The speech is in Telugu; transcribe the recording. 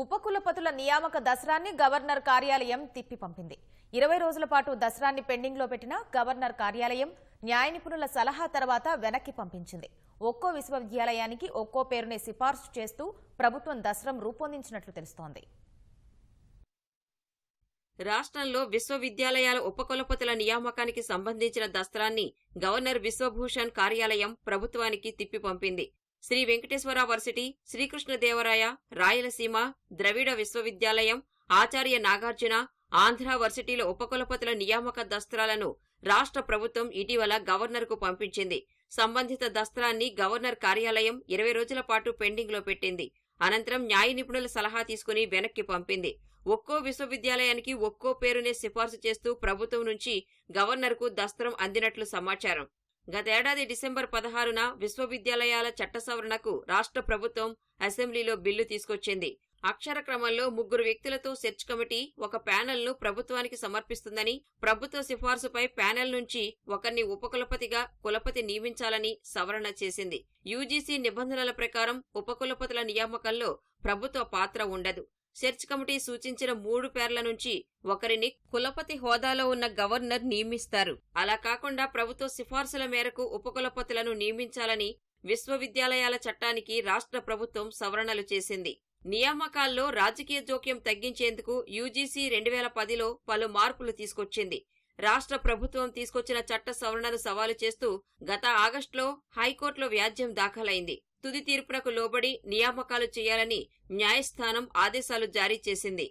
ఉపకులపతుల నియామక దసరాన్ని గవర్నర్ కార్యాలయం తిప్పి పంపింది ఇరవై రోజుల పాటు దసరాన్ని పెండింగ్లో పెట్టిన గవర్నర్ కార్యాలయం న్యాయ నిపుణుల సలహా తర్వాత వెనక్కి పంపించింది ఒక్కో విశ్వవిద్యాలయానికి ఒక్కో పేరుని సిఫార్సు చేస్తూ ప్రభుత్వం దసరం రూపొందించినట్లు తెలుస్తోంది రాష్ట్రంలో విశ్వవిద్యాలయాల ఉపకులపతుల నియామకానికి సంబంధించిన దస్త్రాన్ని గవర్నర్ విశ్వభూషణ్ కార్యాలయం ప్రభుత్వానికి తిప్పి పంపింది శ్రీ వెంకటేశ్వర వర్సిటీ శ్రీకృష్ణదేవరాయ రాయలసీమ ద్రవిడ విశ్వవిద్యాలయం ఆచార్య నాగార్జున ఆంధ్ర వర్సిటీల ఉపకులపతుల నియామక దస్త్రాలను రాష్ట్ర ప్రభుత్వం ఇటీవల గవర్నర్కు పంపించింది సంబంధిత దస్త్రాన్ని గవర్నర్ కార్యాలయం ఇరవై రోజుల పాటు పెండింగ్లో పెట్టింది అనంతరం న్యాయ నిపుణుల సలహా తీసుకుని వెనక్కి పంపింది ఒక్కో విశ్వవిద్యాలయానికి ఒక్కో పేరునే సిఫార్సు చేస్తూ ప్రభుత్వం నుంచి గవర్నర్కు దస్త్రం అందినట్లు సమాచారం గతేడాది డిసెంబర్ పదహారున విశ్వవిద్యాలయాల చట్ట సవరణకు రాష్ట్ర ప్రభుత్వం అసెంబ్లీలో బిల్లు తీసుకొచ్చింది అక్షర క్రమంలో ముగ్గురు వ్యక్తులతో సెర్చ్ కమిటీ ఒక ప్యానెల్ను ప్రభుత్వానికి సమర్పిస్తుందని ప్రభుత్వ సిఫార్సుపై ప్యానెల్ నుంచి ఒకరిని ఉపకులపతిగా కులపతి నియమించాలని సవరణ చేసింది యూజీసీ నిబంధనల ప్రకారం ఉపకులపతుల నియామకంలో ప్రభుత్వ పాత్ర ఉండదు సెర్చ్ కమిటీ సూచించిన మూడు పేర్ల నుంచి ఒకరిని కులపతి హోదాలో ఉన్న గవర్నర్ నియమిస్తారు అలా కాకుండా ప్రభుత్వ సిఫార్సుల మేరకు ఉపకులపతులను నియమించాలని విశ్వవిద్యాలయాల చట్టానికి రాష్ట్ర ప్రభుత్వం సవరణలు చేసింది నియామకాల్లో రాజకీయ జోక్యం తగ్గించేందుకు యూజీసీ రెండు వేల పదిలో పలు మార్పులు తీసుకొచ్చింది రాష్ట్ర ప్రభుత్వం తీసుకొచ్చిన చట్ట సవరణను సవాలు చేస్తూ గత ఆగస్టులో హైకోర్టులో వ్యాజ్యం దాఖలైంది తుది తీర్పునకు లోబడి నియామకాలు చేయాలని న్యాయస్థానం ఆదేశాలు జారీ చేసింది